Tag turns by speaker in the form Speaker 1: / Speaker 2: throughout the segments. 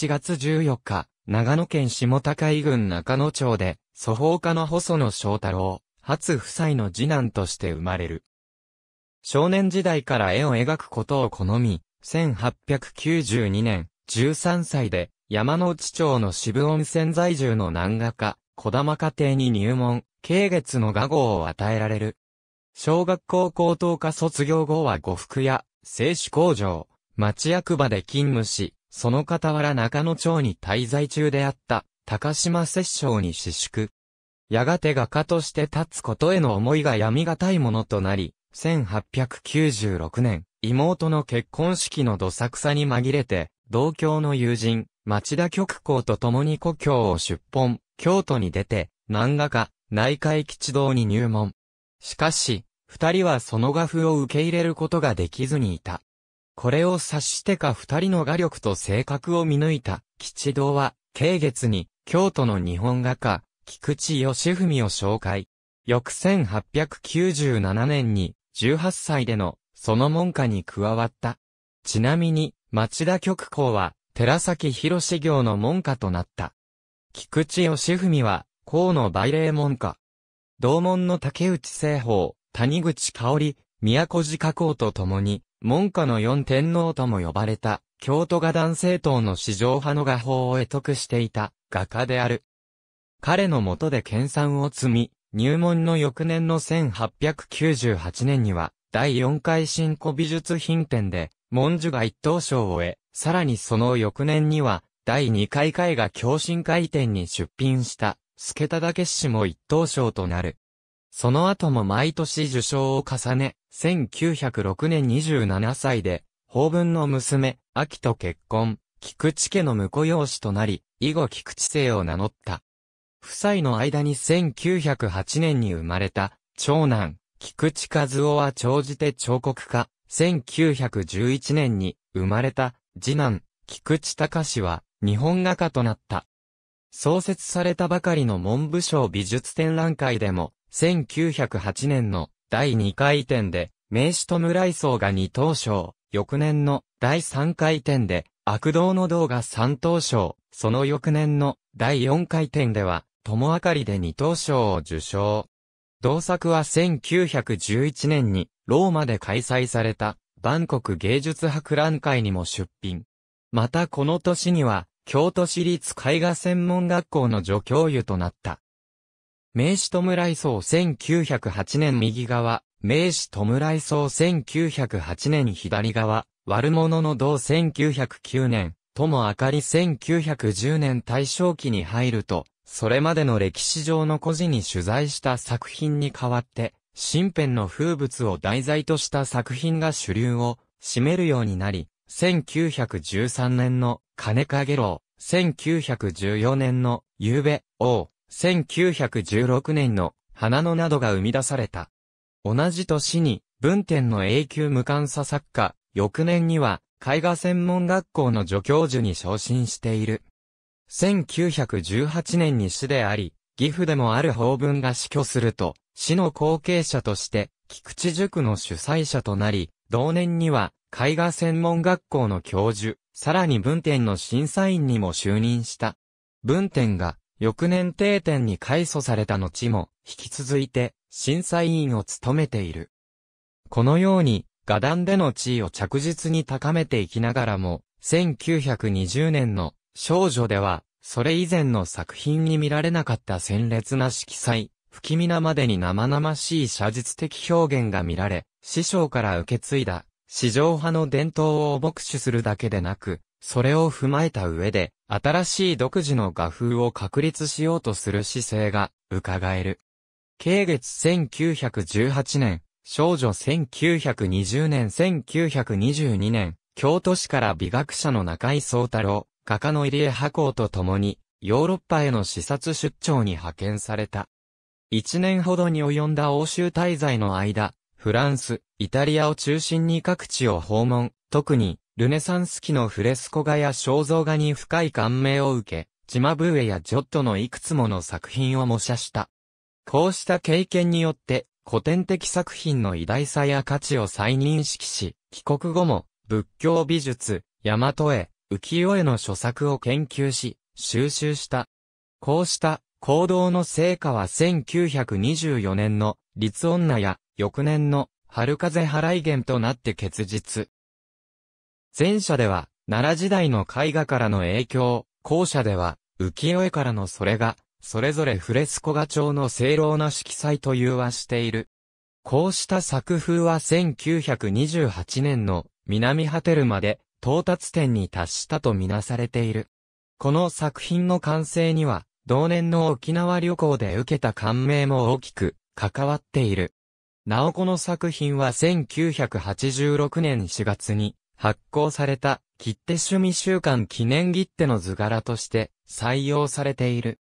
Speaker 1: 7月14日、長野県下高井郡中野町で、祖宝家の細野翔太郎、初夫妻の次男として生まれる。少年時代から絵を描くことを好み、1892年、13歳で、山内町の渋温泉在住の南画家、小玉家庭に入門、慶月の画号を与えられる。小学校高等科卒業後は呉服屋、製紙工場、町役場で勤務し、その傍ら中野町に滞在中であった、高島摂政に死縮。やがて画家として立つことへの思いが闇がたいものとなり、1896年、妹の結婚式のどさくさに紛れて、同郷の友人、町田極光と共に故郷を出奔、京都に出て、漫画家、内海吉道に入門。しかし、二人はその画風を受け入れることができずにいた。これを察してか二人の画力と性格を見抜いた吉道は、慶月に京都の日本画家、菊池義文を紹介。翌1897年に18歳でのその門下に加わった。ちなみに町田極校は寺崎博士行の門下となった。菊池義文は河野梅霊門下。同門の竹内製法、谷口香織、宮古寺加工と共に文化の四天皇とも呼ばれた、京都画壇性党の史上派の画法を得得していた画家である。彼の下で研鑽を積み、入門の翌年の1898年には、第4回新古美術品展で、文殊が一等賞を得、さらにその翌年には、第2回絵画共振会展に出品した、助田岳氏も一等賞となる。その後も毎年受賞を重ね、1906年27歳で、法文の娘、秋と結婚、菊池家の婿養子となり、以後菊池姓を名乗った。夫妻の間に1908年に生まれた、長男、菊池和夫は長じて彫刻家、1911年に生まれた、次男、菊池隆は、日本画家となった。創設されたばかりの文部省美術展覧会でも、1908年の第2回転で、名士トムライソーが2等賞、翌年の第3回転で、悪道の道が3等賞、その翌年の第4回転では、友明かりで2等賞を受賞。同作は1911年にローマで開催されたバンコク芸術博覧会にも出品。またこの年には京都市立絵画専門学校の助教諭となった。名士弔い層1908年右側、名士弔い層1908年左側、悪者の同1909年、も明かり1910年大正期に入ると、それまでの歴史上の故事に取材した作品に代わって、新編の風物を題材とした作品が主流を占めるようになり、1913年の金影楼、1914年の夕べ、王、1916年の花野などが生み出された。同じ年に文典の永久無観査作家、翌年には絵画専門学校の助教授に昇進している。1918年に市であり、岐阜でもある法文が死去すると、市の後継者として、菊池塾の主催者となり、同年には、絵画専門学校の教授、さらに文典の審査員にも就任した。文典が、翌年定点に改組された後も、引き続いて、審査委員を務めている。このように、画壇での地位を着実に高めていきながらも、1920年の少女では、それ以前の作品に見られなかった鮮烈な色彩、不気味なまでに生々しい写実的表現が見られ、師匠から受け継いだ、市場派の伝統を牧師するだけでなく、それを踏まえた上で、新しい独自の画風を確立しようとする姿勢が、伺える。慶月1918年、少女1920年1922年、京都市から美学者の中井宗太郎、画家の入江波光と共に、ヨーロッパへの視察出張に派遣された。一年ほどに及んだ欧州滞在の間、フランス、イタリアを中心に各地を訪問、特にルネサンス期のフレスコ画や肖像画に深い感銘を受け、チマブーエやジョットのいくつもの作品を模写した。こうした経験によって、古典的作品の偉大さや価値を再認識し、帰国後も、仏教美術、大和絵、浮世絵の著作を研究し、収集した。こうした行動の成果は1924年の立女や翌年の春風払い源となって結実。前者では、奈良時代の絵画からの影響、後者では、浮世絵からのそれが、それぞれフレスコ画調の正朗な色彩と融和している。こうした作風は1928年の南ハテルまで到達点に達したとみなされている。この作品の完成には、同年の沖縄旅行で受けた感銘も大きく関わっている。なおこの作品は1986年4月に発行された切手趣味週間記念切手の図柄として採用されている。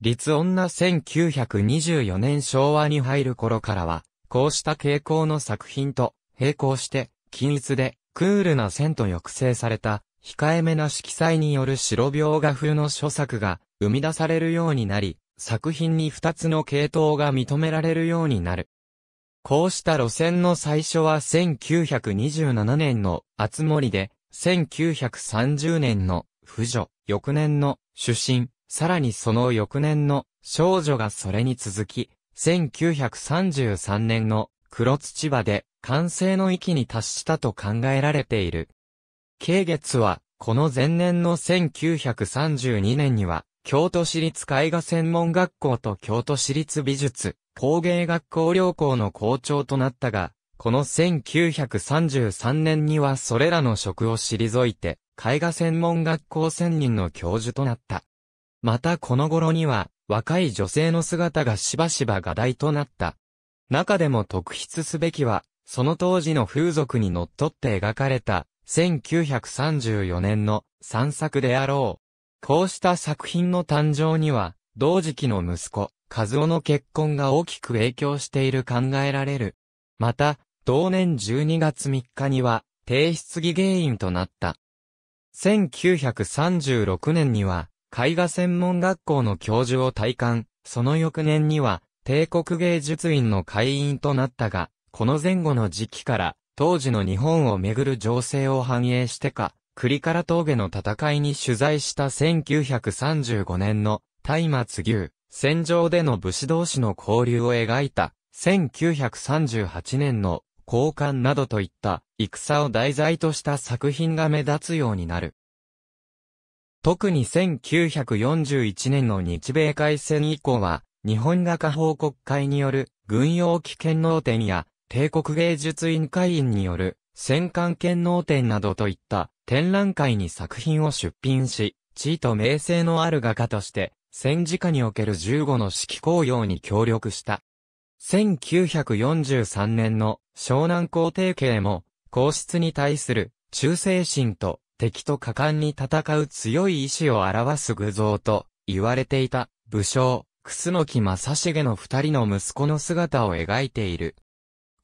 Speaker 1: 立音な1924年昭和に入る頃からは、こうした傾向の作品と並行して、均一でクールな線と抑制された、控えめな色彩による白描画風の諸作が生み出されるようになり、作品に二つの系統が認められるようになる。こうした路線の最初は1927年の厚森で、1930年の婦女、翌年の主審、さらにその翌年の少女がそれに続き、1933年の黒土場で完成の域に達したと考えられている。慶月は、この前年の1932年には、京都市立絵画専門学校と京都市立美術工芸学校両校の校長となったが、この1933年にはそれらの職を退いて、絵画専門学校専任の教授となった。またこの頃には、若い女性の姿がしばしば画題となった。中でも特筆すべきは、その当時の風俗にのっとって描かれた、1934年の散策であろう。こうした作品の誕生には、同時期の息子、和夫の結婚が大きく影響している考えられる。また、同年12月3日には、提出疑原因となった。1936年には、絵画専門学校の教授を退官、その翌年には、帝国芸術院の会員となったが、この前後の時期から、当時の日本をめぐる情勢を反映してか、栗から峠の戦いに取材した1935年の、松明牛、戦場での武士同士の交流を描いた、1938年の、交換などといった、戦を題材とした作品が目立つようになる。特に1941年の日米海戦以降は、日本画家報告会による、軍用機剣能展や、帝国芸術委員会員による、戦艦剣能展などといった、展覧会に作品を出品し、地位と名声のある画家として、戦時下における15の指揮公用に協力した。1943年の湘南皇帝系も、皇室に対する忠誠心と敵と果敢に戦う強い意志を表す偶像と言われていた武将、楠木正成の二人の息子の姿を描いている。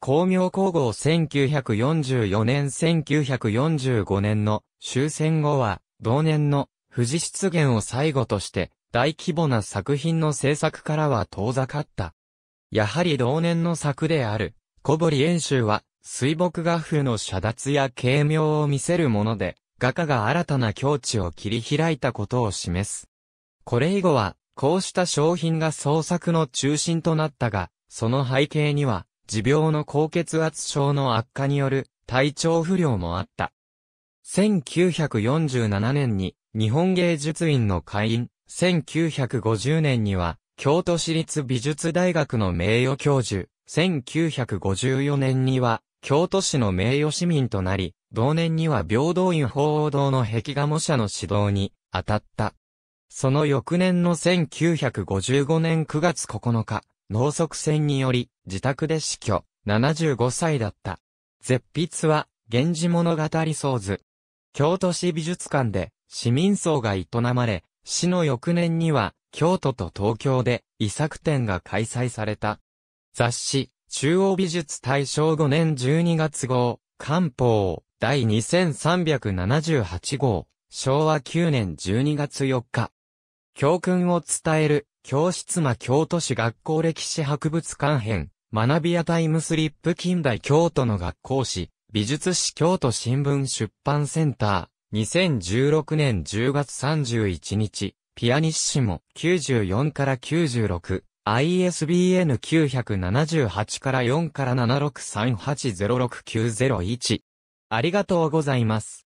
Speaker 1: 工業工号1944年1945年の終戦後は、同年の富士出現を最後として、大規模な作品の制作からは遠ざかった。やはり同年の作である、小堀演習は、水墨画風の遮脱や軽妙を見せるもので、画家が新たな境地を切り開いたことを示す。これ以後は、こうした商品が創作の中心となったが、その背景には、持病の高血圧症の悪化による体調不良もあった。1947年に日本芸術院の会員、1950年には京都市立美術大学の名誉教授、1954年には京都市の名誉市民となり、同年には平等院法王堂の壁画模写の指導に当たった。その翌年の1955年9月9日、脳卒戦により、自宅で死去、75歳だった。絶筆は、源氏物語想図。京都市美術館で、市民層が営まれ、市の翌年には、京都と東京で、遺作展が開催された。雑誌、中央美術大賞5年12月号、官報、第2378号、昭和9年12月4日。教訓を伝える教室間京都市学校歴史博物館編、学び屋タイムスリップ近代京都の学校史、美術史京都新聞出版センター、2016年10月31日、ピアニッシモ94から96、ISBN 978から4から763806901。ありがとうございます。